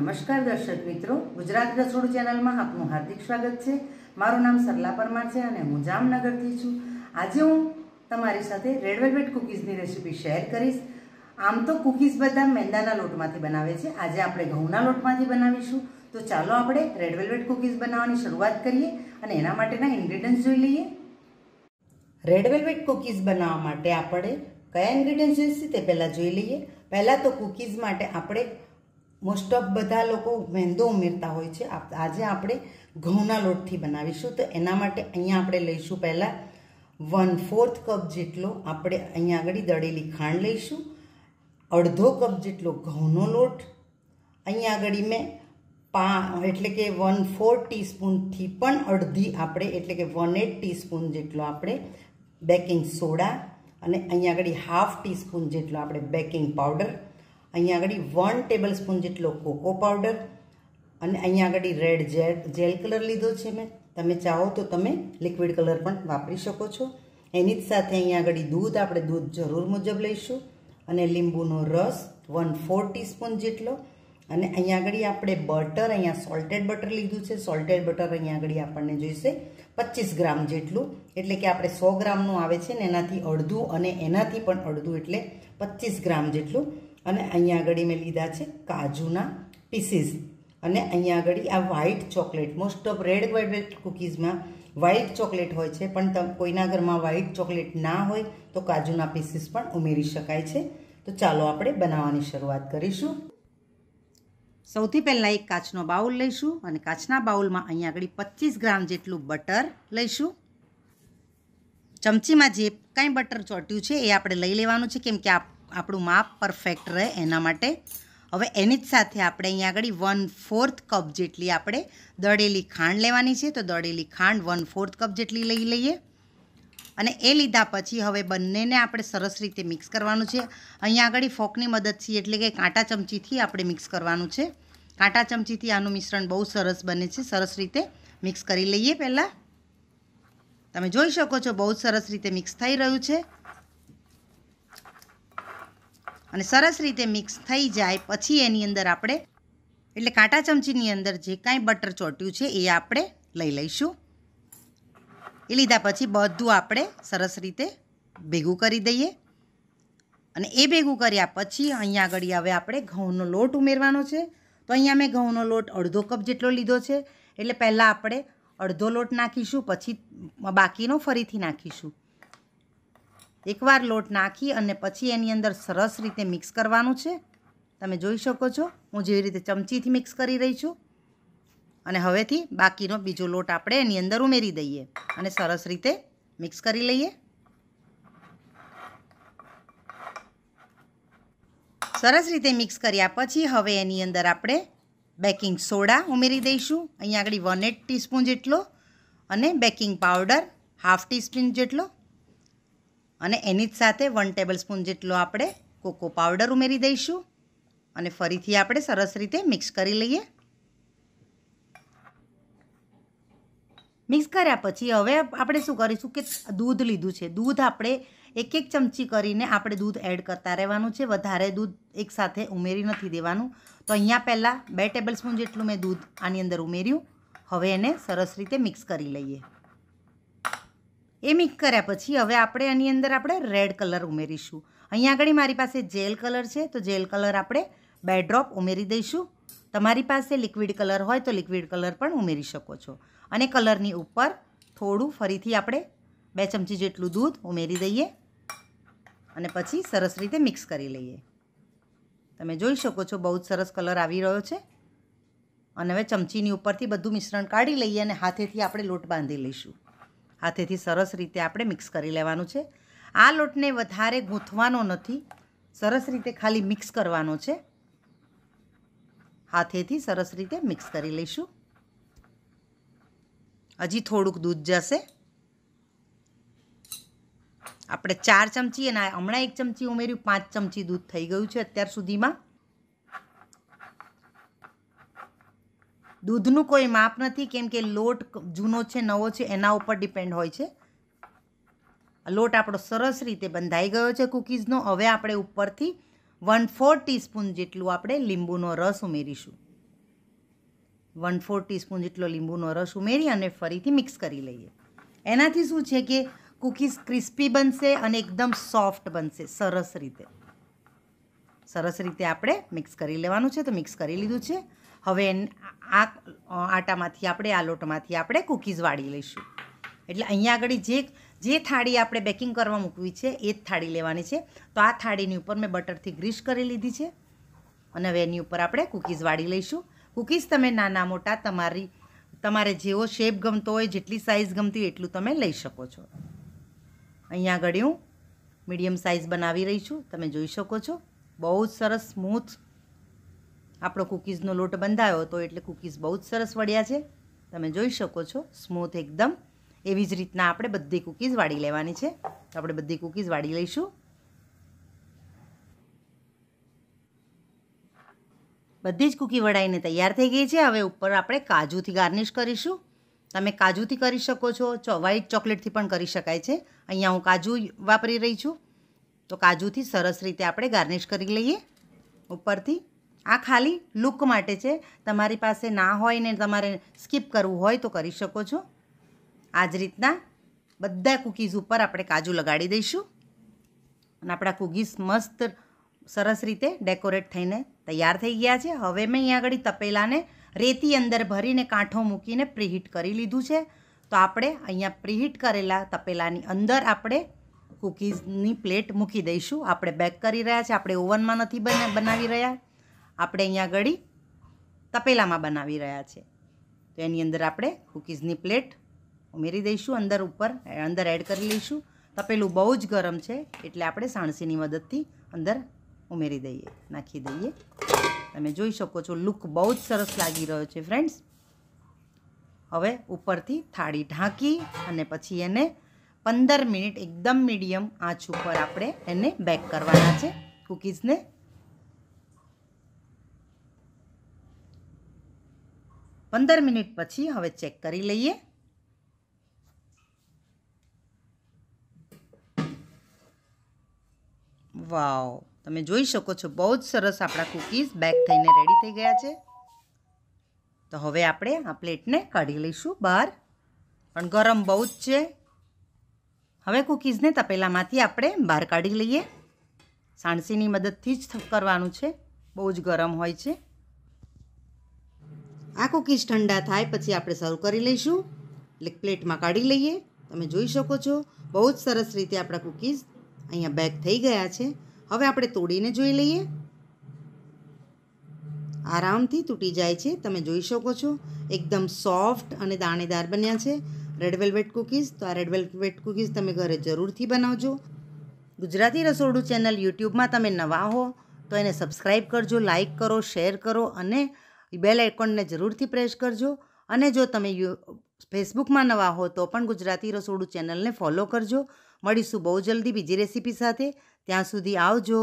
નમસ્કાર દર્શક મિત્રો ગુજરાત રસોડ ચેનલમાં આપનું હાર્દિક સ્વાગત છે મારું નામ સરલા પરમાર છે અને હું જામનગરથી છું આજે હું તમારી સાથે રેડ વેલ્વેટ કૂકીઝની રેસીપી શેર કરીશ આમ તો કૂકીઝ બધા મેંદાના લોટમાંથી બનાવે છે આજે આપણે ઘઉંના લોટમાંથી બનાવીશું તો ચાલો આપણે રેડ વેલ્વેટ કૂકીઝ બનાવવાની શરૂઆત કરીએ અને એના માટેના ઇન્ગ્રીડિયન્ટ્સ જોઈ લઈએ રેડ વેલ્વેટ કૂકીઝ બનાવવા માટે આપણે કયા ઇન્ગ્રીડિયન્ટ્સ જોઈશે તે પહેલાં જોઈ લઈએ પહેલાં તો કૂકીઝ માટે આપણે મોસ્ટ ઓફ બધા લોકો મેંદો ઉમેરતા હોય છે આજે આપણે ઘઉંના લોટથી બનાવીશું તો એના માટે અહીંયા આપણે લઈશું પહેલાં વન ફોર્થ કપ જેટલો આપણે અહીંયા આગળ દળેલી ખાંડ લઈશું અડધો કપ જેટલો ઘઉંનો લોટ અહીંયા આગળ મેં પા એટલે કે વન ફોર ટીસ્પૂનથી પણ અડધી આપણે એટલે કે વન એટ ટીસ્પૂન જેટલો આપણે બેકિંગ સોડા અને અહીંયા આગળ હાફ ટીસ્પૂન જેટલો આપણે બેકિંગ પાવડર અહીંયા આગળ વન ટેબલ સ્પૂન જેટલો કોકો પાવડર અને અહીંયા આગળ રેડ જેલ કલર લીધો છે મેં તમે ચાહો તો તમે લિક્વિડ કલર પણ વાપરી શકો છો એની જ સાથે અહીંયા આગળ દૂધ આપણે દૂધ જરૂર મુજબ લઈશું અને લીંબુનો રસ વન ફોર ટીસ્પૂન જેટલો અને અહીંયા આગળ આપણે બટર અહીંયા સોલ્ટેડ બટર લીધું છે સોલ્ટેડ બટર અહીંયા આગળ આપણને જોઈશે પચીસ ગ્રામ જેટલું એટલે કે આપણે સો ગ્રામનું આવે છે ને એનાથી અડધું અને એનાથી પણ અડધું એટલે પચીસ ગ્રામ જેટલું અને અહીંયા આગળ મેં લીધા છે કાજુના પીસીસ અને અહીંયા આગળ આ white chocolate most of red velvet કુકીઝમાં વ્હાઇટ ચોકલેટ હોય છે પણ કોઈના ઘરમાં વ્હાઇટ ચોકલેટ ના હોય તો કાજુના પીસીસ પણ ઉમેરી શકાય છે તો ચાલો આપણે બનાવવાની શરૂઆત કરીશું સૌથી પહેલાં એક કાચનો બાઉલ લઈશું અને કાચના બાઉલમાં અહીંયા આગળ પચીસ ગ્રામ જેટલું બટર લઈશું ચમચીમાં જે કાંઈ બટર ચોટ્યું છે એ આપણે લઈ લેવાનું છે કેમ કે આ આપણું માપ પરફેક્ટ રહે એના માટે હવે એની જ સાથે આપણે અહીંયા આગળ વન ફોર્થ કપ જેટલી આપણે દળેલી ખાંડ લેવાની છે તો દળેલી ખાંડ વન ફોર્થ કપ જેટલી લઈ લઈએ અને એ લીધા પછી હવે બંનેને આપણે સરસ રીતે મિક્સ કરવાનું છે અહીંયા આગળ ફોકની મદદથી એટલે કે કાંટા ચમચીથી આપણે મિક્સ કરવાનું છે કાંટા ચમચીથી આનું મિશ્રણ બહુ સરસ બને છે સરસ રીતે મિક્સ કરી લઈએ પહેલાં તમે જોઈ શકો છો બહુ સરસ રીતે મિક્સ થઈ રહ્યું છે અને સરસ રીતે મિક્સ થઈ જાય પછી એની અંદર આપણે એટલે કાંટા ચમચીની અંદર જે કાંઈ બટર ચોટ્યું છે એ આપણે લઈ લઈશું એ લીધા પછી બધું આપણે સરસ રીતે ભેગું કરી દઈએ અને એ ભેગું કર્યા પછી અહીંયા આગળ હવે આપણે ઘઉંનો લોટ ઉમેરવાનો છે તો અહીંયા મેં ઘઉંનો લોટ અડધો કપ જેટલો લીધો છે એટલે પહેલાં આપણે અડધો લોટ નાખીશું પછી બાકીનો ફરીથી નાખીશું એકવાર લોટ નાખી અને પછી એની અંદર સરસ રીતે મિક્સ કરવાનું છે તમે જોઈ શકો છો હું જેવી રીતે ચમચીથી મિક્સ કરી રહી છું અને હવેથી બાકીનો બીજો લોટ આપણે એની અંદર ઉમેરી દઈએ અને સરસ રીતે મિક્સ કરી લઈએ સરસ રીતે મિક્સ કર્યા પછી હવે એની અંદર આપણે બેકિંગ સોડા ઉમેરી દઈશું અહીંયા આગળ વન એટ ટીસ્પૂન જેટલો અને બેકિંગ પાવડર હાફ ટીસ્પૂન જેટલો અને એની જ સાથે વન ટેબલ સ્પૂન જેટલો આપણે કોકો પાવડર ઉમેરી દઈશું અને ફરીથી આપણે સરસ રીતે મિક્સ કરી લઈએ મિક્સ કર્યા પછી હવે આપણે શું કરીશું કે દૂધ લીધું છે દૂધ આપણે એક એક ચમચી કરીને આપણે દૂધ એડ કરતા રહેવાનું છે વધારે દૂધ એકસાથે ઉમેરી નથી દેવાનું તો અહીંયા પહેલાં બે ટેબલસ્પૂન જેટલું મેં દૂધ આની અંદર ઉમેર્યું હવે એને સરસ રીતે મિક્સ કરી લઈએ એ મિક્સ કર્યા પછી હવે આપણે આની અંદર આપણે રેડ કલર ઉમેરીશું અહીંયા આગળ મારી પાસે જેલ કલર છે તો જેલ કલર આપણે બે ડ્રોપ ઉમેરી દઈશું તમારી પાસે લિક્વિડ કલર હોય તો લિક્વિડ કલર પણ ઉમેરી શકો છો અને કલરની ઉપર થોડું ફરીથી આપણે બે ચમચી જેટલું દૂધ ઉમેરી દઈએ અને પછી સરસ રીતે મિક્સ કરી લઈએ તમે જોઈ શકો છો બહુ જ સરસ કલર આવી રહ્યો છે અને હવે ચમચીની ઉપરથી બધું મિશ્રણ કાઢી લઈએ અને હાથેથી આપણે લોટ બાંધી લઈશું હાથેથી સરસ રીતે આપણે મિક્સ કરી લેવાનું છે આ લોટને વધારે ગૂંથવાનો નથી સરસ રીતે ખાલી મિક્સ કરવાનો છે હાથેથી સરસ રીતે મિક્સ કરી લઈશું હજી થોડુંક દૂધ જશે આપણે ચાર ચમચી અને હમણાં એક ચમચી ઉમેર્યું પાંચ ચમચી દૂધ થઈ ગયું છે અત્યાર સુધીમાં દૂધનું કોઈ માપ નથી કેમ કે લોટ જૂનો છે નવો છે એના ઉપર ડિપેન્ડ હોય છે લોટ આપણો સરસ રીતે બંધાઈ ગયો છે કૂકીઝનો હવે આપણે ઉપરથી વન ફોર ટીસ્પૂન જેટલું આપણે લીંબુનો રસ ઉમેરીશું વન ફોર ટીસ્પૂન જેટલો લીંબુનો રસ ઉમેરી અને ફરીથી મિક્સ કરી લઈએ એનાથી શું છે કે કૂકીઝ ક્રિસ્પી બનશે અને એકદમ સોફ્ટ બનશે સરસ રીતે સરસ રીતે આપણે મિક્સ કરી લેવાનું છે તો મિક્સ કરી લીધું છે હવે આ આટામાંથી આપણે આ લોટમાંથી આપણે કૂકીઝ વાળી લઈશું એટલે અહીંયા આગળ જે જે થાળી આપણે બેકિંગ કરવા મૂકવી છે એ જ થાળી લેવાની છે તો આ થાળીની ઉપર મેં બટરથી ગ્રીસ કરી લીધી છે અને હવે એની ઉપર આપણે કૂકીઝ વાળી લઈશું કૂકીઝ તમે નાના મોટા તમારી તમારે જેવો શેપ ગમતો હોય જેટલી સાઇઝ ગમતી હોય એટલું તમે લઈ શકો છો અહીંયા આગળ હું મીડિયમ સાઇઝ બનાવી રહી છું તમે જોઈ શકો છો બહુ જ સરસ સ્મૂથ આપણો કૂકીઝનો લોટ બંધાયો તો એટલે કૂકીઝ બહુ જ સરસ વળ્યા છે તમે જોઈ શકો છો સ્મૂથ એકદમ એવી જ રીતના આપણે બધી કૂકીઝ વાળી લેવાની છે તો આપણે બધી કૂકીઝ વાળી લઈશું બધી જ કૂકી વડાઈને તૈયાર થઈ ગઈ છે હવે ઉપર આપણે કાજુથી ગાર્નિશ કરીશું તમે કાજુથી કરી શકો છો વ્હાઇટ ચોકલેટથી પણ કરી શકાય છે અહીંયા હું કાજુ વાપરી રહી છું તો કાજુથી સરસ રીતે આપણે ગાર્નિશ કરી લઈએ ઉપરથી આ ખાલી લુક માટે છે તમારી પાસે ના હોય ને તમારે સ્કીપ કરવું હોય તો કરી શકો છો આ જ રીતના બધા કૂકીઝ ઉપર આપણે કાજુ લગાડી દઈશું અને આપણા કૂકીઝ મસ્ત સરસ રીતે ડેકોરેટ થઈને તૈયાર થઈ ગયા છે હવે મેં અહીંયા આગળ તપેલાને રેતી અંદર ભરીને કાંઠો મૂકીને પ્રીહીટ કરી લીધું છે તો આપણે અહીંયા પ્રીહીટ કરેલા તપેલાની અંદર આપણે કૂકીઝની પ્લેટ મૂકી દઈશું આપણે બેક કરી રહ્યા છે આપણે ઓવનમાં નથી બનાવી રહ્યા આપણે અહીંયા ગળી તપેલામાં બનાવી રહ્યા છે તો એની અંદર આપણે કૂકીઝની પ્લેટ ઉમેરી દઈશું અંદર ઉપર અંદર એડ કરી લઈશું તપેલું બહુ જ ગરમ છે એટલે આપણે સાણસીની મદદથી અંદર ઉમેરી દઈએ નાખી દઈએ તમે જોઈ શકો છો લુક બહુ જ સરસ લાગી રહ્યો છે ફ્રેન્ડ્સ હવે ઉપરથી થાળી ઢાંકી અને પછી એને પંદર મિનિટ એકદમ મીડિયમ આંચ ઉપર આપણે એને બેક કરવાના છે કૂકીઝને પંદર મિનિટ પછી હવે ચેક કરી લઈએ વાવ તમે જોઈ શકો છો બહુ જ સરસ આપણા કૂકીઝ બેક થઈને રેડી થઈ ગયા છે તો હવે આપણે આ પ્લેટને કાઢી લઈશું બહાર પણ ગરમ બહુ જ છે હવે કૂકીઝને તપેલામાંથી આપણે બહાર કાઢી લઈએ સાણસીની મદદથી જ કરવાનું છે બહુ જ ગરમ હોય છે આ કૂકીઝ ઠંડા થાય પછી આપણે સર્વ કરી લઈશું એટલે પ્લેટમાં કાઢી લઈએ તમે જોઈ શકો છો બહુ જ સરસ રીતે આપણા કૂકીઝ અહીંયા બેક થઈ ગયા છે હવે આપણે તોડીને જોઈ લઈએ આરામથી તૂટી જાય છે તમે જોઈ શકો છો એકદમ સોફ્ટ અને દાણેદાર બન્યા છે રેડ વેલ્વેટ કૂકીઝ તો આ રેડ વેલ્વેટ કૂકીઝ તમે ઘરે જરૂરથી બનાવજો ગુજરાતી રસોડું ચેનલ યુટ્યુબમાં તમે નવા હો તો એને સબસ્ક્રાઈબ કરજો લાઇક કરો શેર કરો અને બેલ આઇકોનને જરૂરથી પ્રેસ કરજો અને જો તમે યુ ફેસબુકમાં નવા હો તો પણ ગુજરાતી રસોડું ચેનલને ફોલો કરજો મળીશું બહુ જલ્દી બીજી રેસીપી સાથે ત્યાં સુધી આવજો